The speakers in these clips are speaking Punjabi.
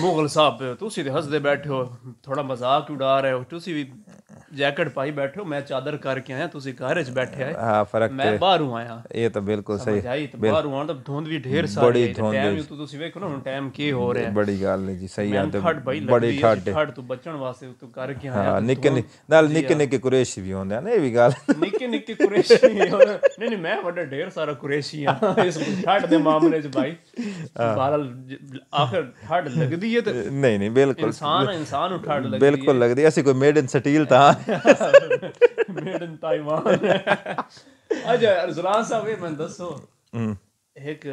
ਮੁਗਲ ਸਾਹਿਬ ਤੁਸੀਂ ਤੇ ਹੱਸਦੇ ਬੈਠੇ ਹੋ ਥੋੜਾ ਮਜ਼ਾਕ ਉਡਾ ਰਹੇ ਹੋ ਤੁਸੀਂ ਵੀ ਜੈਕਟ ਪਾਈ ਬੈਠੇ ਹੋ ਮੈਂ ਚਾਦਰ ਕਰਕੇ ਆਇਆ ਤੁਸੀਂ ਘਰ ਵਿੱਚ ਬੈਠੇ ਆਏ ਹਾਂ ਫਰਕ ਮੈਂ ਬਾਹਰੋਂ ਆਇਆ ਇਹ ਤਾਂ ਬਿਲਕੁਲ ਸਹੀ ਜਾਈ ਤੇ ਬਾਹਰੋਂ ਆਉਣ ਤਾਂ ਧੁੰਦ ਵੀ ਢੇਰ ਸਾਰੀ ਹੈ ਟਾਈਮ ਤੂੰ ਤੁਸੀਂ ਵੇਖੋ ਨਾ ਹੁਣ ਟਾਈਮ ਕੀ ਹੋ ਰਿਹਾ ਬੜੀ ਗੱਲ ਹੈ ਜੀ ਸਹੀ ਆ ਤੇ ਬੜੀ ਠੱਡ ਠੱਡ ਤੋਂ ਬਚਣ ਵਾਸਤੇ ਤੂੰ ਕਰਕੇ ਆਇਆ ਹਾਂ ਨਿੱਕੇ ਨਾਲ ਨਿੱਕੇ ਨਿੱਕੇ ਕੁਰੇਸ਼ੀ ਵੀ ਹੁੰਦੇ ਆ ਨਾ ਇਹ ਵੀ ਗੱਲ ਨਿੱਕੇ ਨਿੱਕੇ ਕੁਰੇਸ਼ੀ ਨਹੀਂ ਨਹੀਂ ਮੈਂ ਵੱਡਾ ਢੇਰ ਸਾਰਾ ਕੁਰੇਸ਼ੀ ਆ ਇਸ ਠੱਡ ਦੇ ਮਾਮਲੇ 'ਚ ਭਾਈ ਬਾਹਰ ਆਖਰ ਠੱਡ ਲੱਗਦੀ ਹੈ ਤੇ ਨਹੀਂ ਨਹੀਂ ਬਿਲਕੁਲ ਇਨਸਾਨ ਇਨਸਾਨ ਉਠਾੜ ਲੱਗਦੀ ਬਿਲਕੁਲ ਲੱਗਦੀ ਅਸੀਂ ਕੋਈ ਮੇਡ ਇਨ ਸਟੀਲ ਤਾਂ ਮੇਡ ਇਨ ਤਾਈਵਾਨ ਅਜਾ ਅਰਜ਼ਲਾਨ ਸਾਹਿਬ ਇਹ ਮੈਂ ਦੱਸੋ ਇੱਕ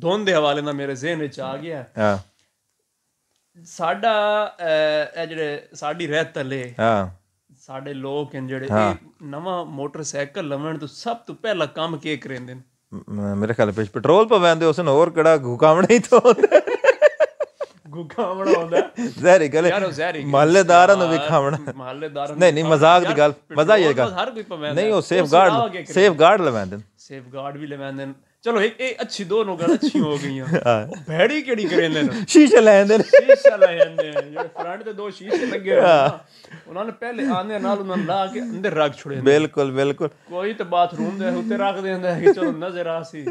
ਦੋਨ ਦੇ ਹਵਾਲੇ ਨਾਲ ਮੇਰੇ ਜ਼ਿਹਨ ਵਿੱਚ ਆ ਗਿਆ ਹਾਂ ਸਾਡਾ ਇਹ ਜਿਹੜੇ ਸਾਡੀ ਰਹਿਤ ਤਲੇ ਹਾਂ ਸਾਡੇ ਲੋਕ ਹਨ ਜਿਹੜੇ ਇਹ ਨਵਾਂ ਮੋਟਰਸਾਈਕਲ ਲਵਣ ਤੋਂ ਸਭ ਤੋਂ ਪਹਿਲਾਂ ਕੰਮ ਕੀ ਕਰਦੇ ਨੇ ਮੇਰੇ ਖਿਆਲ ਵਿੱਚ ਪੈਟਰੋਲ ਪਵਾਉਂਦੇ ਉਸਨ ਹੋਰ ਕਿਹੜਾ ਘੁਕਾਵਣਾ ਨਹੀਂ ਤੋਂ ਖਾਵਣਾ ਬਣਾਉਂਦਾ ਜ਼ਹਿਰੀ ਗੱਲ ਯਾਰ ਉਹ ਜ਼ਹਿਰੀ ਮਹੱਲੇਦਾਰਾਂ ਨੂੰ ਵੀ ਖਾਵਣਾ ਮਹੱਲੇਦਾਰਾਂ ਨਹੀਂ ਨਹੀਂ ਮਜ਼ਾਕ ਦੀ ਗੱਲ ਮਜ਼ਾ ਹੈ ਗੱਲ ਨਹੀਂ ਉਹ ਸੇਫ ਗਾਰਡ ਸੇਫ ਗਾਰਡ ਲਵਾਉਂਦੇ ਸੇਫ ਗਾਰਡ ਵੀ ਲਵਾਉਂਦੇ ਚਲੋ ਇਹ ਇਹ ਅੱਛੀ ਦੋ ਨੋਗਾਂ ਅੱਛੀ ਹੋ ਗਈਆਂ ਭੈੜੀ ਕਿਹੜੀ ਕਰੇ ਲੈਣ ਸ਼ੀਸ਼ੇ ਲੈ ਜਾਂਦੇ ਨੇ ਸ਼ੀਸ਼ਾ ਲੈ ਜਾਂਦੇ ਨੇ ਜਿਹੜੇ ਫਰੰਟ ਤੇ ਦੋ ਸ਼ੀਸ਼ੇ ਲੱਗੇ ਹੋਏ ਉਹਨਾਂ ਨੇ ਪਹਿਲੇ ਆਂਦੇ ਨਾਲ ਉਹਨਾਂ ਨੂੰ ਲਾ ਕੇ ਅੰਦਰ ਰੱਖ ਛੁੜੇ ਬਿਲਕੁਲ ਬਿਲਕੁਲ ਕੋਈ ਤਾਂ ਬਾਥਰੂਮ ਦੇ ਉੱਤੇ ਰੱਖ ਦਿੰਦਾ ਹੈ ਕਿ ਚਲੋ ਨਜ਼ਰ ਆ ਸੀ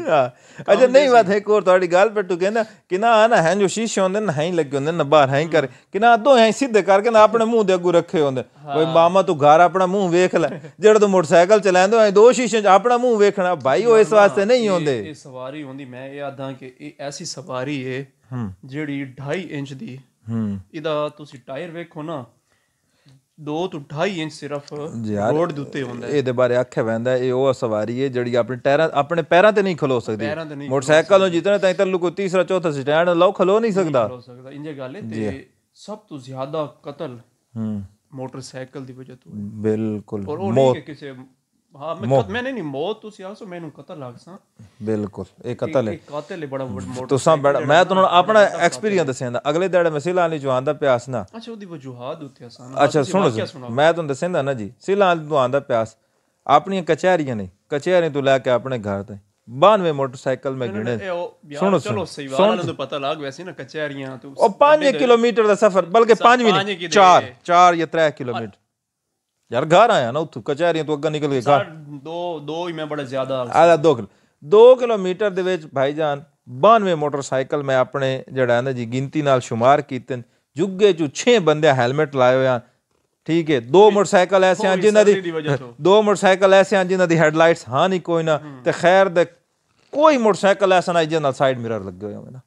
ਅੱਛਾ ਨਹੀਂ ਵਾ ਤੇ ਕੋਰ ਤੁਹਾਡੀ ਗੱਲ ਪਰ ਤੂੰ ਕਹਿੰਦਾ ਕਿ ਨਾ ਨਾ ਹੈ ਜੋ ਸ਼ੀਸ਼ੇ ਹੁੰਦੇ ਨਾ ਹੀ ਲੱਗੇ ਹੁੰਦੇ ਨਾ ਬਾਹਰ ਹੈ ਕਰ ਕਿ ਨਾ ਦੋ ਹੈ ਸਿੱਧੇ ਕਰਕੇ ਨਾ ਆਪਣੇ ਮੂੰਹ ਦੇ ਅੱਗੂ ਰੱਖੇ ਹੁੰਦੇ ਕੋਈ ਮਾਮਾ ਤੂੰ ਘਰ ਆਪਣਾ ਮੂੰਹ ਵੇਖ ਲੈ ਜਿਹੜਾ ਤੂੰ ਮੋਟਰਸਾਈਕਲ ਚਲਾਉਂਦਾ ਹੈ ਦੋ ਸ਼ੀਸ਼ੇ ਚ ਆਪਣਾ ਮੂੰਹ ਵੇਖਣਾ ਭਾਈ ਉਹ ਇਸ ਵਾਸਤੇ ਨਹੀਂ ਹੁੰਦੇ ਇਹ ਸਵਾਰੀ ਹੁੰਦੀ ਮੈਂ ਇਹ ਆਦਾਂ ਕਿ ਇਹ ਐਸੀ ਸਵਾਰੀ ਏ ਜਿਹੜੀ 2.5 ਇੰਚ ਦੀ ਹੂੰ ਇਹਦਾ ਤੁਸੀਂ ਟਾਇਰ ਵੇਖੋ ਨਾ 2 ਤੋਂ 2.5 ਇੰਚ ਸਿਰਫ ਰੋਡ ਦੇ ਉੱਤੇ ਹੁੰਦਾ ਇਹਦੇ ਬਾਰੇ ਆਖਿਆ ਵੈਂਦਾ ਇਹ ਉਹ ਸਵਾਰੀ ਹੈ ਜਿਹੜੀ ਆਪਣੇ ਟਾਇਰਾਂ ਆਪਣੇ ਪੈਰਾਂ ਤੇ ਨਹੀਂ ਖਲੋ ਸਕਦੀ ਮੋਟਰਸਾਈਕਲੋਂ ਜਿੱਤਨੇ ਤਾਈਂ ਤੱਕ ਕੋਈ ਤੀਸਰਾ ਚੌਥਾ ਸਟੈਂਡ ਲਾਓ ਖਲੋ ਨਹੀਂ ਸਕਦਾ ਖਲੋ ਸਕਦਾ ਇੰਜੇ ਗੱਲ ਹੈ ਤੇ ਸਭ ਤੋਂ ਜ਼ਿਆਦਾ ਕਤਲ ਹੂੰ ਮੋਟਰਸਾਈਕਲ ਦੀ ਵਜ੍ਹਾ ਤੋਂ ਬਿਲਕੁਲ ਮੌਤ ਕਿਸੇ ਹਾਂ ਮੁਕਦਮੇ ਨਹੀਂ ਮੌਤ ਤੁਸੀਂ ਆਖੋ ਮੈਨੂੰ ਕਤਲ ਆਖਸਾਂ ਬਿਲਕੁਲ ਇਹ ਕਤਲ ਹੈ ਕਾਤਲ ਹੈ ਬੜਾ ਮੋੜ ਤੁਸੀਂ ਬੜਾ ਮੈਂ ਤੁਹਾਨੂੰ ਆਪਣਾ ਐਕਸਪੀਰੀਅੰਸ ਦੱਸਿਆਂਦਾ ਅਗਲੇ ਦਿਹਾੜੇ ਮੈਂ ਸਿਲਾ ਅਲੀ ਜਵਾਨ ਦਾ ਪਿਆਸ ਨਾ ਅੱਛਾ ਉਹਦੀ ਵਜੂਹਾਤ ਉੱਤੇ ਆਸਾਨ ਅੱਛਾ ਸੁਣੋ ਮੈਂ ਤੁਹਾਨੂੰ ਦੱਸਿਆਂਦਾ ਨਾ ਜੀ ਸਿਲਾ ਅਲੀ ਜਵਾਨ ਦਾ ਪਿਆਸ ਆਪਣੀਆਂ ਕਚਹਿਰੀਆਂ ਨੇ ਕਚਹਿਰੀਆਂ ਤੋਂ ਲੈ ਕੇ ਆਪਣੇ ਘਰ ਤੇ 92 ਮੋਟਰਸਾਈਕਲ ਮੈਂ ਗਿਣੇ ਸੁਣੋ ਚਲੋ ਸਹੀ ਵਾਲਾ ਨੂੰ ਪਤਾ ਲੱਗ ਵੈਸੇ ਨਾ ਕਚਹਿਰੀਆਂ ਤੋਂ ਉਹ 5 ਕਿਲੋਮੀਟਰ ਦਾ ਸਫ਼ਰ ਬਲਕਿ 5 ਵੀ ਨਹੀਂ 4 4 ਜਾਂ 3 ਕਿਲੋਮੀਟਰ ਯਾਰ ਘਰ ਆਇਆ ਨਾ ਉੱਥੋਂ ਕਚਹਿਰੀਆਂ ਤੋਂ ਅੱਗਾ ਨਿਕਲ ਕੇ ਘਰ ਦੋ ਦੋ ਹੀ ਮੈਂ ਬੜਾ ਜ਼ਿਆਦਾ ਆਲਾ ਦੋ ਕਿਲੋ 2 ਕਿਲੋਮੀਟਰ ਦੇ ਵਿੱਚ ਭਾਈ ਜਾਨ 92 ਮੋਟਰਸਾਈਕਲ ਮੈਂ ਆਪਣੇ ਜਿਹੜਾ ਨਾ ਜੀ ਗਿਣਤੀ ਨਾਲ شمار ਕੀਤੇ ਜੁੱਗੇ ਚ 6 ਬੰਦੇ ਹੈਲਮਟ ਲਾਏ ਹੋਇਆ ਠੀਕ ਹੈ ਦੋ ਮੋਟਰਸਾਈਕਲ ਐਸੇ ਆ ਜਿਨ੍ਹਾਂ ਦੀ ਦੋ ਮੋਟਰਸਾਈਕਲ ਐਸੇ ਆ ਜਿਨ੍ਹਾਂ ਦੀ ਹੈਡਲਾਈਟਸ ਹਾਂ ਨਹੀਂ ਕੋਈ ਨਾ ਤੇ ਖੈਰ ਦੇ ਕੋਈ ਮੋਟਰਸਾਈਕਲ ਐਸਾ ਨਾ ਜਿਹਨਾਂ ਨਾਲ ਸਾਈਡ ਮਿਰਰ ਲੱਗੇ ਹੋਏ ਹੋਣ ਨਾ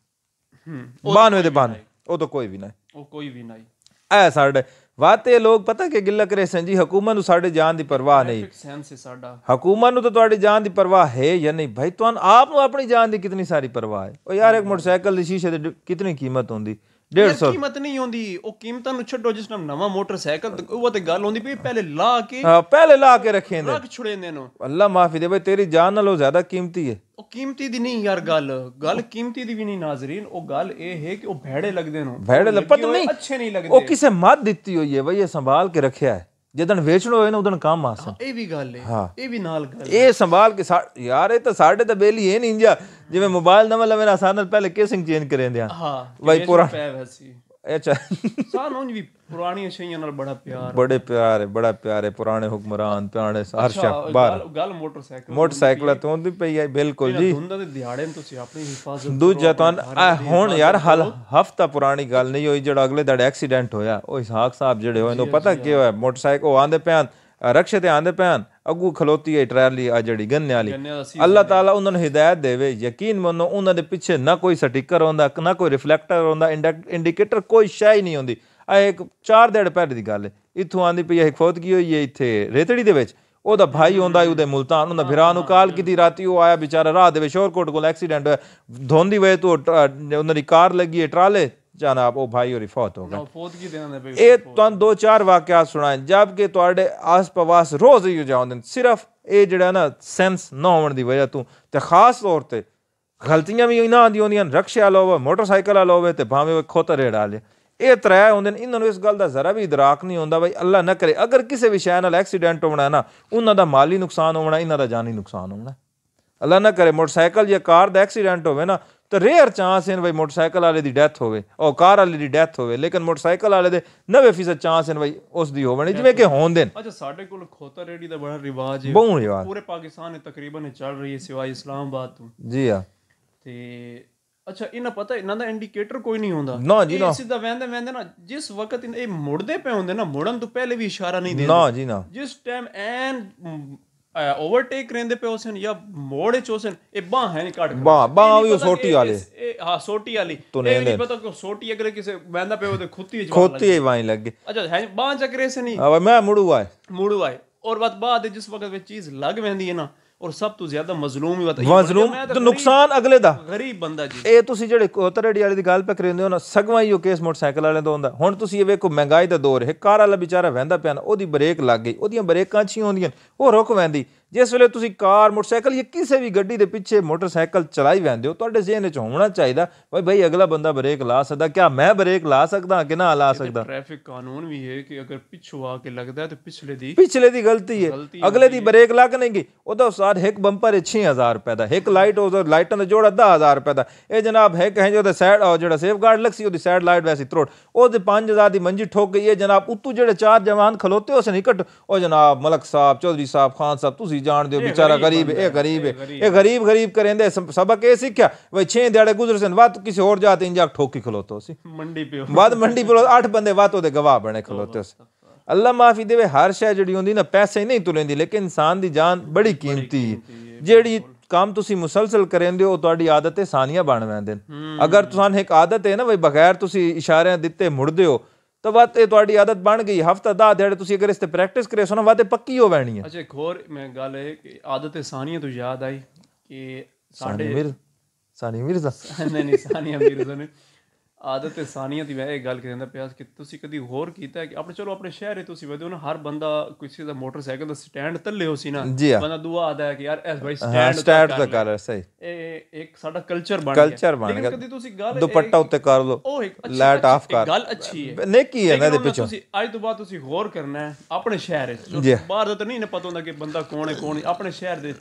92 ਦੇ 92 ਉਹ ਤਾਂ ਕੋਈ ਵੀ ਨਹੀਂ ਉਹ ਕੋਈ ਵੀ ਨਹੀਂ ਐ ਸਾਡੇ ਵਾਤੇ ਲੋਕ ਪਤਾ ਕਿ ਗਿੱਲਾ ਕਰੇ ਸੰਜੀ ਹਕੂਮਤ ਨੂੰ ਸਾਡੇ ਜਾਨ ਦੀ ਪਰਵਾਹ ਨਹੀਂ ਸੈਂਸ ਹੈ ਸਾਡਾ ਹਕੂਮਤ ਨੂੰ ਤਾਂ ਤੁਹਾਡੀ ਜਾਨ ਦੀ ਪਰਵਾਹ ਹੈ ਜਾਂ ਨਹੀਂ ਭਾਈ ਤੁਹਾਨੂੰ ਆਪ ਨੂੰ ਆਪਣੀ ਜਾਨ ਦੀ ਕਿੰਨੀ ਸਾਰੀ ਪਰਵਾਹ ਹੈ ਉਹ ਯਾਰ ਇੱਕ ਮੋਟਰਸਾਈਕਲ ਦੀ ਸ਼ੀਸ਼ੇ ਦੀ ਕਿੰਨੀ ਕੀਮਤ ਹੁੰਦੀ 150 ਕੀਮਤ ਨਹੀਂ ਹੁੰਦੀ ਉਹ ਕੀਮਤਾਂ ਨੂੰ ਛੱਡੋ ਜਿਸ ਨਾਲ ਨਵਾਂ ਮੋਟਰਸਾਈਕਲ ਉਹ ਤੇ ਗੱਲ ਹੁੰਦੀ ਵੀ ਪਹਿਲੇ ਲਾ ਕੇ ਹਾਂ ਪਹਿਲੇ ਲਾ ਕੇ ਰੱਖੇ ਨੇ ਰੱਖ ਛੁੜੇਂਦੇ ਨੂੰ ਅੱਲਾ ਮਾਫੀ ਦੇ ਬਈ ਤੇਰੀ ਜਾਨ ਨਾਲੋਂ ਜ਼ਿਆਦਾ ਕੀਮਤੀ ਹੈ ਉਹ ਕੀਮਤੀ ਦੀ ਨਹੀਂ ਯਾਰ ਗੱਲ ਗੱਲ ਕੀਮਤੀ ਦੀ ਵੀ ਨਹੀਂ ਨਾਜ਼ਰੀਨ ਉਹ ਗੱਲ ਇਹ ਹੈ ਕਿ ਉਹ ਭੈੜੇ ਲੱਗਦੇ ਨੂੰ ਭੈੜੇ ਲੱਪਤ ਨਹੀਂ ਅੱਛੇ ਨਹੀਂ ਲੱਗਦੇ ਉਹ ਕਿਸੇ ਮੱਤ ਦਿੱਤੀ ਹੋਈ ਹੈ ਬਈ ਇਹ ਸੰਭਾਲ ਕੇ ਰੱਖਿਆ ਹੈ ਜਦੋਂ ਵੇਚਣ ਹੋਏ ਨਾ ਉਦੋਂ ਕੰਮ ਆਸਾ ਇਹ ਵੀ ਗੱਲ ਹੈ ਇਹ ਵੀ ਨਾਲ ਗੱਲ ਇਹ ਸੰਭਾਲ ਕੇ ਯਾਰ ਇਹ ਤਾਂ ਸਾਡੇ ਤਾਂ ਬੇਲੀ ਇਹ ਨਹੀਂ ਜਿਵੇਂ ਮੋਬਾਈਲ ਨਵਾਂ ਲਵੇਂ ਆਸਾਨ ਨਾਲ ਪਹਿਲੇ ਕੇਸਿੰਗ ਚੇਂਜ ਕਰੇਂਦੇ ਆ ਹਾਂ ਭਾਈ ਪੂਰਾ ਪੈ ਵੈਸੀ ਅੱਛਾ ਸਾਨੂੰ ਵੀ ਪੁਰਾਣੀਆਂ ਸ਼ਈਆਂ ਨਾਲ ਬੜਾ ਪਿਆਰ ਬੜੇ ਪਿਆਰ ਹੈ ਬੜਾ ਪਿਆਰ ਹੈ ਪੁਰਾਣੇ ਹੁਕਮਰਾਨ ਪੁਰਾਣੇ ਸਾਰਸ਼ਾ ਬਾਹਰ ਗੱਲ ਮੋਟਰਸਾਈਕਲ ਮੋਟਰਸਾਈਕਲ ਤੋਂ ਦੀ ਪਈ ਹੈ ਬਿਲਕੁਲ ਜੀ ਦੁੰਦਾ ਦੇ ਦਿਹਾੜੇ ਨੂੰ ਤੁਸੀਂ ਆਪਣੀ ਹਿਫਾਜ਼ਤ ਦੂਜਾ ਤੁਹਾਨੂੰ ਹੁਣ ਯਾਰ ਹਲ ਹਫਤਾ ਪੁਰਾਣੀ ਗੱਲ ਨਹੀਂ ਹੋਈ ਜਿਹੜਾ ਅਗਲੇ ਦਿਨ ਐਕਸੀਡੈਂਟ ਹੋਇਆ ਉਹ ਇਸਹਾਕ ਸਾਹਿਬ ਜਿਹੜੇ ਹੋਏ ਨੂੰ ਪਤਾ ਕੀ ਹੋਇਆ ਮੋਟਰਸਾਈਕਲ ਆਂਦੇ ਪਿਆ ਰਕਸ਼ੇ ਤੇ ਆਂਦੇ ਪੈਣ ਅੱਗੂ ਖਲੋਤੀ ਹੈ ਟਰਾਲੀ ਆ ਜਿਹੜੀ ਗੰਨੇ ਵਾਲੀ ਅੱਲਾਹ ਤਾਲਾ ਉਹਨਾਂ ਨੂੰ ਹਿਦਾਇਤ ਦੇਵੇ ਯਕੀਨ ਮੰਨੋ ਉਹਨਾਂ ਦੇ ਪਿੱਛੇ ਨਾ ਕੋਈ ਸਟicker ਹੁੰਦਾ ਨਾ ਕੋਈ ਰਿਫਲੈਕਟਰ ਹੁੰਦਾ ਇੰਡੀਕੇਟਰ ਕੋਈ ਸ਼ੈ ਹੀ ਨਹੀਂ ਹੁੰਦੀ ਆ ਇੱਕ ਚਾਰ ਦਿਨ ਪਹਿਲੇ ਦੀ ਗੱਲ ਹੈ ਇੱਥੋਂ ਆਂਦੀ ਪਈ ਇੱਕ ਫੌਤ ਕੀ ਹੋਈ ਹੈ ਇੱਥੇ ਰੇਤੜੀ ਦੇ ਵਿੱਚ ਉਹਦਾ ਭਾਈ ਹੁੰਦਾ ਉਹਦੇ ਮੁਲਤਾਨ ਦਾ ਭਰਾ ਨੂੰ ਕਾਲ ਕੀਤੀ ਰਾਤੀ ਉਹ ਆਇਆ ਵਿਚਾਰਾ ਰਾਹ ਦੇ ਵਿੱਚ ਸ਼ੋਰਕੋਟ ਕੋਲ ਐਕਸੀਡੈਂਟ ਹੋਇਆ ਧੋਂਦੀ ਵੇ ਤੋਂ ਉਹਨਾਂ ਦੀ ਕਾਰ ਲੱਗੀ ਹੈ ਟਰਾਲੇ ਜਨਾਬ ਉਹ ਭਾਈ ਹੋਰੀ ਫੌਤ ਹੋ ਗਏ ਫੌਤ ਕੀ ਨੇ ਬਈ ਇਹ ਤੁਹਾਨੂੰ ਦੋ ਚਾਰ ਵਾਕਿਆ ਸੁਣਾਏ ਜਦ ਕਿ ਤੁਹਾਡੇ ਆਸ ਪਵਾਸ ਰੋਜ਼ ਹੀ ਜਾਉਂਦੇ ਸਿਰਫ ਇਹ ਜਿਹੜਾ ਨਾ ਸੈਂਸ ਨਾ ਹੋਣ ਦੀ ਵਜ੍ਹਾ ਤੋਂ ਤੇ ਖਾਸ ਤੌਰ ਤੇ ਗਲਤੀਆਂ ਵੀ ਇਹਨਾਂ ਆਂਦੀਆਂ ਹੁੰਦੀਆਂ ਰਕਸ਼ਾ ਵਾਲਾ ਹੋਵੇ ਮੋਟਰਸਾਈਕਲ ਵਾਲਾ ਹੋਵੇ ਤੇ ਭਾਵੇਂ ਉਹ ਖੋਤਾ ਰੇੜਾ ਲੇ ਇਹ ਤਰੇ ਹੁੰਦੇ ਨੇ ਇਹਨਾਂ ਨੂੰ ਇਸ ਗੱਲ ਦਾ ਜ਼ਰਾ ਵੀ ਇਦਰਾਕ ਨਹੀਂ ਹੁੰਦਾ ਬਈ ਅੱਲਾ ਨਾ ਕਰੇ ਅਗਰ ਕਿਸੇ ਵੀ ਵਿਸ਼ੇ ਨਾਲ ਐਕਸੀਡੈਂਟ ਹੋਣਾ ਨਾ ਉਹਨਾਂ ਦਾ ਮਾਲੀ ਨੁਕਸਾਨ ਹੋਣਾ ਇਹਨਾਂ ਦਾ ਜਾਨੀ ਨੁਕਸਾਨ ਹੋਣਾ ਅੱਲਾ ਨਾ ਕਰੇ ਮੋਟਰਸਾਈਕਲ ਜਾਂ ਕਾਰ ਦਾ ਐਕਸੀਡੈਂਟ ਹੋਵੇ ਨਾ ਤਾਂ ਰੇਅਰ ਚਾਂਸ ਹੈ ਬਈ ਮੋਟਰਸਾਈਕਲ ਵਾਲੇ ਦੀ ਡੈਥ ਹੋਵੇ ਉਹ ਕਾਰ ਵਾਲੇ ਦੀ ਡੈਥ ਹੋਵੇ ਲੇਕਿਨ ਮੋਟਰਸਾਈਕਲ ਵਾਲੇ ਦੇ 90% ਚਾਂਸ ਹੈ ਬਈ ਉਸ ਦੀ ਹੋਵਣੀ ਜਿਵੇਂ ਕਿ ਹੋਣ ਦੇ ਅੱਛਾ ਸਾਡੇ ਕੋਲ ਖੋਤਾ ਰੇੜੀ ਦਾ ਬੜਾ ਰਿਵਾਜ ਹੈ ਬਹੁਤ ਰਿਵਾਜ ਪੂਰੇ ਪਾਕਿਸਤਾਨ ਵਿੱਚ ਤਕਰੀਬਨ ਚੱਲ ਰਹੀ ਹੈ ਸਿਵਾਏ ਇਸਲਾਮਾਬਾਦ ਤੋਂ ਜੀ ਹਾਂ ਤੇ ਅੱਛਾ ਇਹਨਾਂ ਪਤਾ ਇਹਨਾਂ ਦਾ ਇੰਡੀਕੇਟਰ ਕੋਈ ਨਹੀਂ ਹੁੰਦਾ ਨਾ ਜੀ ਨਾ ਸਿੱਧਾ ਵਹਿੰਦੇ ਵਹਿੰਦੇ ਨਾ ਜਿਸ ਵਕਤ ਇਹ ਮੁੜਦੇ ਪਏ ਹੁੰਦੇ ਨਾ ਮੁੜਨ ਤੋਂ ਪਹਿਲੇ ਵੀ ਇਸ਼ਾਰਾ ਨਹੀਂ ਦਿੰਦੇ ਨਾ ਜੀ ਨਾ ਜਿਸ ਟਾਈਮ ਐਨ ओवरटेक रहंदे पियो हुसैन या मोड़ चोसन ए बा है नहीं काट बा बा भी सोटी वाले हां सोटी वाली तो नहीं नहीं पता को सोटी अगर किसे बैंदा पे तो खुती खुती वाई लग अच्छा है बा चक्रे से नहीं मैं मुड़ू आए मुड़ू आए और बात बाद जिस वक्त वे चीज लग वेंदी है ना ਔਰ ਸਭ ਤੋਂ ਜ਼ਿਆਦਾ ਮਜ਼ਲੂਮ ਹੀ ਵਤ ਮਜ਼ਲੂਮ ਤੇ ਨੁਕਸਾਨ ਅਗਲੇ ਦਾ ਗਰੀਬ ਬੰਦਾ ਜੀ ਇਹ ਤੁਸੀਂ ਜਿਹੜੇ ਕੋਤਰੇੜੀ ਵਾਲੇ ਦੀ ਗੱਲ ਪੈ ਕਰਦੇ ਹੋ ਨਾ ਸਗਵਾ ਹੀ ਉਹ ਕੇਸ ਮੋਟਰਸਾਈਕਲ ਵਾਲੇ ਦਾ ਹੁੰਦਾ ਹੁਣ ਤੁਸੀਂ ਇਹ ਵੇਖੋ ਮਹਿੰਗਾਈ ਦਾ ਦੌਰ ਹੈ ਕਾਰ ਵਾਲਾ ਵਿਚਾਰਾ ਵਹਿੰਦਾ ਪਿਆ ਨਾ ਉਹਦੀ ਬ੍ਰੇਕ ਲੱਗ ਗਈ ਉਹਦੀਆਂ ਬ੍ਰੇਕਾਂ ਛੀ ਹੁੰਦੀਆਂ ਉਹ ਰੁਕ ਵੈਂਦੀ ਜਿਸ ਵੇਲੇ ਤੁਸੀਂ ਕਾਰ ਮੋਟਰਸਾਈਕਲ ਜਾਂ ਕਿਸੇ ਵੀ ਗੱਡੀ ਦੇ ਪਿੱਛੇ ਮੋਟਰਸਾਈਕਲ ਚਲਾਈ ਵੈਂਦੇ ਹੋ ਤੁਹਾਡੇ ਜ਼ਿਹਨ ਵਿੱਚ ਹੋਣਾ ਚਾਹੀਦਾ ਭਾਈ ਭਾਈ ਅਗਲਾ ਬੰਦਾ ਬ੍ਰੇਕ ਲਾ ਸਕਦਾ ਕੀ ਮੈਂ ਬ੍ਰੇਕ ਲਾ ਸਕਦਾ ਕਿ ਨਾ ਲਾ ਸਕਦਾ ਟ੍ਰੈਫਿਕ ਕਾਨੂੰਨ ਵੀ ਹੈ ਕਿ ਅਗਰ ਪਿੱਛੋਂ ਆ ਕੇ ਲੱਗਦਾ ਤੇ ਪਿਛਲੇ ਦੀ ਪਿਛਲੇ ਦੀ ਗਲਤੀ ਹੈ ਅਗਲੇ ਦੀ ਬ੍ਰੇਕ ਲੱਗ ਨਹੀਂਗੀ ਉਹਦਾ ਉਸਾਰ ਇੱਕ ਬੰਪਰ 6000 ਰੁਪਏ ਦਾ ਇੱਕ ਲਾਈਟ ਉਹਦਾ ਲਾਈਟਾਂ ਦਾ ਜੋੜਾ 10000 ਰੁਪਏ ਦਾ ਇਹ ਜਨਾਬ ਹੈ ਕਹੇ ਜੋ ਦਾ ਸਾਈਡ ਜਿਹੜਾ ਸੇਫਗਾਰਡ ਲੱਗ ਸੀ ਉਹਦੀ ਸਾਈਡ ਲਾਈਟ ਵੈਸੀ ਤਰੋੜ ਉਹਦੇ 5000 ਦੀ ਮੰਜੀ ਠੋਕ ਗਈ ਹੈ ਜਨਾਬ ਉਤੋਂ ਜਿਹੜੇ ਚਾਰ ਜਵਾਨ ਖਲੋਤੇ ਉਸ ਨਹੀਂ ਉਹ ਜਨਾਬ ਮਲਕ ਸਾਹਿਬ ਚੌਧਰੀ ਸਾਹਿਬ ਖਾਨ ਸਾਹਿਬ ਤੁਸੀਂ ਤੁਸੀਂ ਜਾਣਦੇ ਹੋ ਵਿਚਾਰਾ ਗਰੀਬ ਇਹ ਗਰੀਬ ਹੈ ਇਹ ਗਰੀਬ ਗਰੀਬ ਕਰੇਂਦੇ ਸਬਕ ਇਹ ਸਿੱਖਿਆ ਵੀ 6 ਦਿਹਾੜੇ ਗੁਜ਼ਰ ਸਨ ਵਾਤ ਕਿਸੇ ਹੋਰ ਜਾਤ ਇੰਜਾ ਠੋਕੀ ਖਲੋਤੋ ਸੀ ਮੰਡੀ ਪਿਓ ਵੱਧ ਮੰਡੀ ਪਿਓ 8 ਬੰਦੇ ਵਾਤੋ ਉਹਦੇ ਗਵਾਹ ਬਣੇ ਖਲੋਤੇ ਸੀ ਅੱਲਾ ਮਾਫੀ ਦੇਵੇ ਹਰ ਸ਼ੈ ਜਿਹੜੀ ਹੁੰਦੀ ਨਾ ਪੈਸੇ ਨਹੀਂ ਤੁਲੇਂਦੀ ਲੇਕਿਨ ਇਨਸਾਨ ਦੀ ਜਾਨ ਬੜੀ ਕੀਮਤੀ ਹੈ ਜਿਹੜੀ ਕੰਮ ਤੁਸੀਂ ਮੁਸਲਸਲ ਕਰਿੰਦੇ ਹੋ ਤੁਹਾਡੀ ਆਦਤ ਤੇ ਸਾਨੀਆਂ ਬਣ ਜਾਂਦੇ ਅਗਰ ਤੁਹਾਨੂੰ ਇੱਕ ਆਦਤ ਹੈ ਨਾ ਵੀ ਬਗੈਰ ਤੁਸੀਂ ਇਸ਼ਾਰਿਆਂ ਦਿੱਤੇ ਮੁੜਦੇ ਹੋ ਤਾਂ ਵਾ ਤੇ ਤੁਹਾਡੀ ਆਦਤ ਬਣ ਗਈ ਹਫਤਾ ਦਾ ਦਿਹਾੜੇ ਤੁਸੀਂ ਅਗਰ ਇਸ ਤੇ ਪ੍ਰੈਕਟਿਸ ਕਰੇ ਸੋ ਨਾ ਵਾ ਤੇ ਪੱਕੀ ਹੋ ਬੈਣੀ ਹੈ ਅੱਛਾ ਇੱਕ ਹੋਰ ਮੈਂ ਗੱਲ ਇਹ ਕਿ ਆਦਤ ਸਾਨੀਆਂ ਤੋਂ ਯਾਦ ਆਈ ਕਿ ਸਾਡੇ ਸਾਨੀ ਮਿਰਜ਼ਾ ਨਹੀਂ ਨਹੀਂ ਸਾਨੀਆਂ ਮਿਰਜ਼ਾ ਨੇ ਆਦਤ ਇਨਸਾਨੀਅਤ ਹੀ ਮੈਂ ਇਹ ਗੱਲ ਕਹਿੰਦਾ ਪਿਆ ਕਿ ਤੁਸੀਂ ਕਦੀ ਹੋਰ ਕੀਤਾ ਕਿ ਆਪਣੇ ਚਲੋ ਆਪਣੇ ਸ਼ਹਿਰ ਹੈ ਤੁਸੀਂ ਵਦੋ ਨਾ ਹਰ ਬੰਦਾ ਕਿਸੇ ਦਾ ਮੋਟਰਸਾਈਕਲ ਦਾ ਸਟੈਂਡ ਥੱਲੇ ਹੋ ਸੀ ਨਾ ਬੰਦਾ ਦੁਆ ਆਦਾ ਹੈ ਕਿ ਯਾਰ ਐਸ ਬਾਈ ਸਟੈਂਡ ਸਟੈਂਡ ਦਾ ਕਰ ਸਹੀ ਇਹ ਇੱਕ ਸਾਡਾ ਕਲਚਰ ਬਣ ਗਿਆ ਕਲਚਰ ਬਣ ਗਿਆ ਕਦੀ ਤੁਸੀਂ ਗੱਲ ਦੁਪੱਟਾ ਉੱਤੇ ਕਰ ਲਓ ਉਹ ਇੱਕ ਲਾਈਟ ਆਫ ਕਰ ਗੱਲ ਅੱਛੀ ਹੈ ਨੇਕੀ ਹੈ ਨਾ ਦੇ ਪਿੱਛੋਂ ਤੁਸੀਂ ਅੱਜ ਤੋਂ ਬਾਅਦ ਤੁਸੀਂ ਹੋਰ ਕਰਨਾ ਹੈ ਆਪਣੇ ਸ਼ਹਿਰ ਵਿੱਚ ਬਾਹਰ ਦਾ ਤਾਂ ਨਹੀਂ ਨਾ ਪਤਾ ਹੁੰਦਾ ਕਿ ਬੰਦਾ ਕੌਣ ਹੈ ਕੌਣ ਆਪਣੇ ਸ਼ਹਿਰ ਦੇ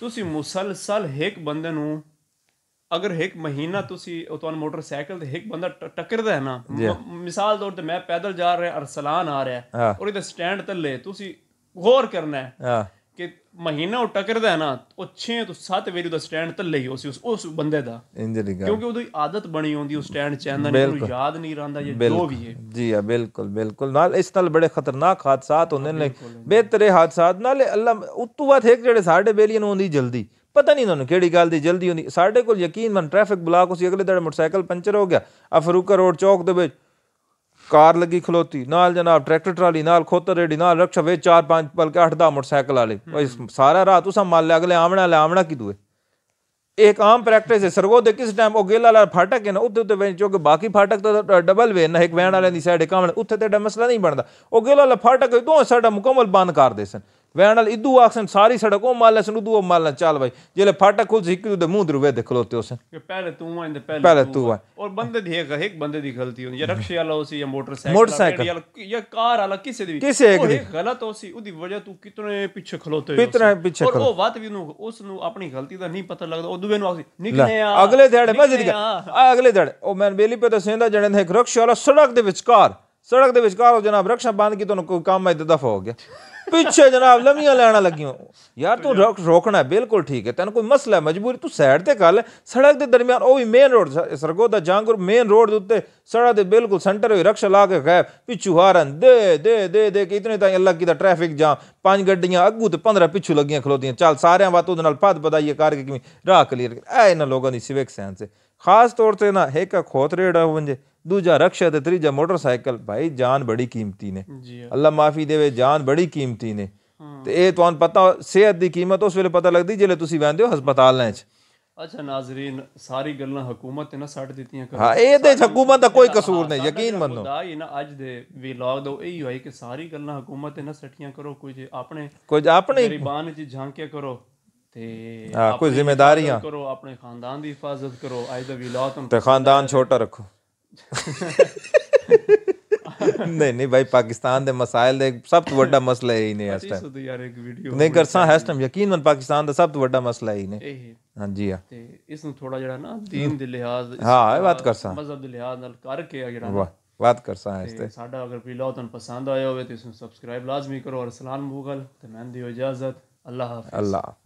ਤੁਸੀਂ ਮੁਸਲਸਲ ਇੱਕ ਬੰਦੇ ਨੂੰ ਅਗਰ ਇੱਕ ਮਹੀਨਾ ਤੁਸੀਂ ਉਹ ਤੁਹਾਨੂੰ ਮੋਟਰਸਾਈਕਲ ਤੇ ਇੱਕ ਬੰਦਾ ਟੱਕਰਦਾ ਹੈ ਨਾ ਮਿਸਾਲ ਤੌਰ ਤੇ ਮੈਂ ਪੈਦਲ ਜਾ ਰਿਹਾ ਅਰਸਲਾਨ ਆ ਰਿਹਾ ਔਰ ਇਹਦੇ ਸਟੈਂਡ ਤੇ ਥੱਲੇ ਤੁਸੀਂ ਗੌਰ ਕਰਨਾ ਹੈ ਕਿ ਮਹੀਨਾ ਉਹ ਟੱਕਰਦਾ ਹੈ ਨਾ ਉਹ 6 ਤੋਂ 7 ਵੇਰੀ ਦਾ ਸਟੈਂਡ ਤੇ ਲਈ ਉਸ ਉਸ ਬੰਦੇ ਦਾ ਕਿਉਂਕਿ ਉਹਦੀ ਆਦਤ ਬਣੀ ਹੁੰਦੀ ਉਸ ਸਟੈਂਡ ਚੈਨ ਦਾ ਉਹਨੂੰ ਯਾਦ ਨਹੀਂ ਰਹਿੰਦਾ ਜੇ ਜੋ ਵੀ ਹੈ ਜੀ ਆ ਬਿਲਕੁਲ ਬਿਲਕੁਲ ਨਾਲ ਇਸ ਨਾਲ ਬੜੇ ਖਤਰਨਾਕ ਹਾਦਸਾਤ ਹੁੰਦੇ ਨੇ ਬਿਹਤਰੇ ਹਾਦਸਾਤ ਨਾਲ ਅੱਲਾ ਉਤੋਂ ਬਾਅਦ ਇੱਕ ਜਿਹੜੇ ਸਾਡੇ ਬੇਲੀਆਂ ਨੂੰ ਆਉਂਦੀ ਜਲਦੀ ਪਤਾ ਨਹੀਂ ਤੁਹਾਨੂੰ ਕਿਹੜੀ ਗੱਲ ਦੀ ਜਲਦੀ ਹੁੰਦੀ ਸਾਡੇ ਕੋਲ ਯਕੀਨ ਟ੍ਰੈਫਿਕ ਬਲਾਕ ਸੀ ਅਗਲੇ ਦਿਨ ਮੋਟਰਸਾਈਕਲ ਪੰਚਰ ਹੋ ਗਿਆ ਆ ਫਰੂਕਾ ਰੋਡ ਚੌਕ ਦੇ ਵਿੱਚ ਕਾਰ ਲੱਗੀ ਖਲੋਤੀ ਨਾਲ ਜਨਾਬ ਟਰੈਕਟਰ ਟਰਾਲੀ ਨਾਲ ਖੋਤਰ ਰੇਡੀ ਨਾਲ ਰਕਸ਼ਾ ਵੇ ਚਾਰ ਪੰਜ ਬਲਕਿ ਅੱਠ ਦਾ ਮੋਟਰਸਾਈਕਲ ਵਾਲੇ ਸਾਰਾ ਰਾਤ ਉਸਾਂ ਮੰਨ ਲਿਆ ਅਗਲੇ ਆਵਣਾ ਲੈ ਆਵਣਾ ਕੀ ਦੂਏ ਇੱਕ ਆਮ ਪ੍ਰੈਕਟਿਸ ਹੈ ਸਰਗੋਦ ਦੇ ਕਿਸ ਟਾਈਮ ਉਹ ਗੇਲਾ ਵਾਲਾ ਫਾਟਕ ਹੈ ਨਾ ਉੱਤੇ ਉੱਤੇ ਵੇਚ ਕਿ ਬਾਕੀ ਫਾਟਕ ਤਾਂ ਡਬਲ ਵੇ ਨਾ ਇੱਕ ਵੈਣ ਵਾਲੇ ਦੀ ਸਾਈਡ ਕਾਮਣ ਉੱਥੇ ਤੇ ਮਸਲਾ ਨਹੀਂ ਬਣਦਾ ਉਹ ਗੇਲਾ ਵਾਲਾ ਫਾਟਕ ਦੋ ਸਾਡਾ ਮੁਕੰਮਲ ਬੰਦ ਕਰ ਦੇ ਸਨ ਵੈਣ ਨਾਲ ਇਦੂ ਆਖਸਨ ਸਾਰੀ ਸੜਕ ਉਹ ਮਾਲਸ ਨੂੰ ਦੂ ਉਹ ਮਾਲ ਨਾਲ ਚੱਲ ਬਈ ਜਿਹਲੇ ਫਾਟਾ ਖੁਲ ਸੀ ਕਿਉਂ ਦੇ ਮੂੰਹ ਦੇ ਰੁਵੇ ਦੇ ਖਲੋਤੇ ਉਸ ਪਹਿਲੇ ਤੂੰ ਆਂ ਦੇ ਪਹਿਲੇ ਪਹਿਲੇ ਤੂੰ ਆਂ ਔਰ ਬੰਦੇ ਦੀ ਹੈਗਾ ਇੱਕ ਬੰਦੇ ਦੀ ਗਲਤੀ ਹੁੰਦੀ ਹੈ ਰਕਸ਼ੇ ਵਾਲਾ ਹੋ ਸੀ ਜਾਂ ਮੋਟਰਸਾਈਕਲ ਮੋਟਰਸਾਈਕਲ ਜਾਂ ਕਾਰ ਵਾਲਾ ਕਿਸੇ ਦੀ ਕਿਸੇ ਇੱਕ ਦੀ ਗਲਤ ਹੋਸੀ ਸੀ ਉਹਦੀ ਵਜ੍ਹਾ ਤੂੰ ਕਿਤਨੇ ਪਿੱਛੇ ਖਲੋਤੇ ਹੋ ਕਿਤਨੇ ਪਿੱਛੇ ਖਲੋ ਉਹ ਵਾਤ ਵੀ ਨੂੰ ਉਸ ਨੂੰ ਆਪਣੀ ਗਲਤੀ ਦਾ ਨਹੀਂ ਪਤਾ ਲੱਗਦਾ ਉਹਦੂਵੇਂ ਨੂੰ ਆਖਦੀ ਨਿਕਲੇ ਆ ਅਗਲੇ ਦਿਹਾੜੇ ਮੈਂ ਜਿੱਦ ਗਿਆ ਆ ਅਗਲੇ ਦਿਹਾੜੇ ਉਹ ਮੈਂ ਬੇਲੀ ਪੇ ਦਸੇਂ ਦਾ ਜਣੇ ਦਾ ਇੱਕ ਰਕਸ਼ੇ ਵਾਲਾ ਸੜਕ ਦੇ ਵਿਚਕਾਰ ਸੜਕ ਦੇ ਵਿਚਕਾਰ ਹੋ ਜਨਾਬ ਰਕਸ਼ਾ ਬੰਦ ਕੀ ਤੁਹਾਨੂੰ ਕੋਈ ਕੰਮ ਹੈ ਤੇ ਹੋ ਗਿਆ ਪਿੱਛੇ ਜਨਾਬ ਲੰਮੀਆਂ ਲੈਣਾ ਲੱਗਿਓ ਯਾਰ ਤੂੰ ਰੋਕ ਰੋਕਣਾ ਬਿਲਕੁਲ ਠੀਕ ਹੈ ਤੈਨੂੰ ਕੋਈ ਮਸਲਾ ਹੈ ਮਜਬੂਰੀ ਤੂੰ ਸਾਈਡ ਤੇ ਕਰ ਸੜਕ ਦੇ ਦਰਮਿਆਨ ਉਹ ਵੀ ਮੇਨ ਰੋਡ ਸਰਗੋਦਾ ਜਾਂਗੁਰ ਮੇਨ ਰੋਡ ਦੇ ਉੱਤੇ ਸੜਕ ਦੇ ਬਿਲਕੁਲ ਸੈਂਟਰ ਹੋਈ ਰਕਸ਼ਾ ਲਾ ਕੇ ਗਏ ਪਿੱਛੂ ਹਾਰਨ ਦੇ ਦੇ ਦੇ ਦੇ ਕਿ ਇਤਨੇ ਤਾਂ ਅੱਲਾ ਕੀ ਦਾ ਟ੍ਰੈਫਿਕ ਜਾਂ ਪੰਜ ਗੱਡੀਆਂ ਅੱਗੂ ਤੇ 15 ਪਿੱਛੂ ਲੱਗੀਆਂ ਖਲੋਦੀਆਂ ਚੱਲ ਸਾਰਿਆਂ ਬਾਤ ਉਹਦੇ ਨਾਲ ਪਦ ਪਦਾਈਏ ਕੇ ਕਿਵੇਂ ਰਾਹ ਕਲੀਅਰ ਐ ਇਹਨਾਂ ਲੋਕਾਂ ਦੀ ਸਿਵਿਕ ਸੈਂਸ ਹੈ ਖਾਸ ਤੌਰ ਤੇ ਨਾ ਇੱਕ ਖੋਤਰੇੜਾ ਹੋਵੇ ਜੇ ਦੂਜਾ ਰਕਸ਼ਾ ਤੇ ਤੀਜਾ ਮੋਟਰਸਾਈਕਲ ਭਾਈ ਜਾਨ ਬੜੀ ਕੀਮਤੀ ਨੇ ਅੱਲਾ ਮਾਫੀ ਦੇਵੇ ਜਾਨ ਬੜੀ ਕੀਮਤੀ ਨੇ ਤੇ ਇਹ ਤੁਹਾਨੂੰ ਪਤਾ ਸਿਹਤ ਦੀ ਕੀਮਤ ਉਸ ਵੇਲੇ ਪਤਾ ਲੱਗਦੀ ਜਿਹੜੇ ਤੁਸੀਂ ਵੰਦੇ ਹੋ ਹਸਪਤਾਲਾਂ 'ਚ ਅੱਛਾ ਨਾਜ਼ਰੀਨ ਸਾਰੀ ਗੱਲਾਂ ਹਕੂਮਤ ਨੇ ਸੱਟ ਦਿੱਤੀਆਂ ਕਰ ਹਾਂ ਇਹ ਤੇ ਹਕੂਮਤ ਦਾ ਕੋਈ ਕਸੂਰ ਨਹੀਂ ਯਕੀਨ ਮੰਨੋ ਮੁੱਦਾ ਇਹ ਨਾ ਅੱਜ ਦੇ ਵਲੌਗ ਦੋ ਇਹ ਹੋਈ ਕਿ ਸਾਰੀ ਗੱਲਾਂ ਹਕੂਮਤ ਨੇ ਸੱਟੀਆਂ ਕਰੋ ਕੁਝ ਆਪਣੇ ਕੁਝ ਆਪਣੇ ਗਰੀਬਾਨ ਚ ਝਾਂਕਿਆ ਕਰੋ ਤੇ ਹਾਂ ਕੋਈ ਜ਼ਿੰਮੇਵਾਰੀਆਂ ਕਰੋ ਆਪਣੇ ਖਾਨਦਾਨ ਦੀ ਹਿਫਾਜ਼ਤ ਕਰੋ ਅੱਜ ਦਾ ਵਲੌਗ ਤੇ ਖਾਨਦਾਨ ਛੋਟਾ ਰੱਖੋ ਨਹੀਂ ਨਹੀਂ ਭਾਈ ਪਾਕਿਸਤਾਨ ਦੇ ਮਸਾਇਲ ਦੇ ਸਭ ਤੋਂ ਵੱਡਾ ਮਸਲਾ ਇਹ ਹੀ ਨੇ ਇਸ ਟਾਈਮ ਯਾਰ ਇੱਕ ਵੀਡੀਓ ਨਹੀਂ ਕਰਸਾਂ ਇਸ ਟਾਈਮ ਯਕੀਨਨ ਪਾਕਿਸਤਾਨ ਦਾ ਸਭ ਤੋਂ ਵੱਡਾ ਮਸਲਾ ਇਹ ਨੇ ਹਾਂਜੀ ਆ ਤੇ ਇਸ ਨੂੰ ਥੋੜਾ ਜਿਹੜਾ ਨਾ ਦੀਨ ਦੇ ਲਿਹਾਜ਼ ਹਾਂ ਇਹ ਬਾਤ ਕਰਸਾਂ ਮਜ਼ਹਬ ਦੇ ਲਿਹਾਜ਼ ਨਾਲ ਕਰਕੇ ਆ ਜਿਹੜਾ ਵਾਹ ਬਾਤ ਕਰਸਾਂ ਇਸ ਤੇ ਸਾਡਾ ਅਗਰ ਵੀ ਲੋਤਨ ਪਸੰਦ ਆਇਆ ਹੋਵੇ ਤੇ ਇਸ ਨੂੰ ਸਬਸਕ੍ਰਾਈਬ ਲਾਜ਼ਮੀ ਕਰੋ ਔਰ ਸਲਾਮ ਮੁਗਲ ਤੇ ਮੈਂ ਦਿਓ ਇਜਾਜ਼ਤ ਅੱਲਾਹ ਹਾਫਿਜ਼ ਅੱਲਾਹ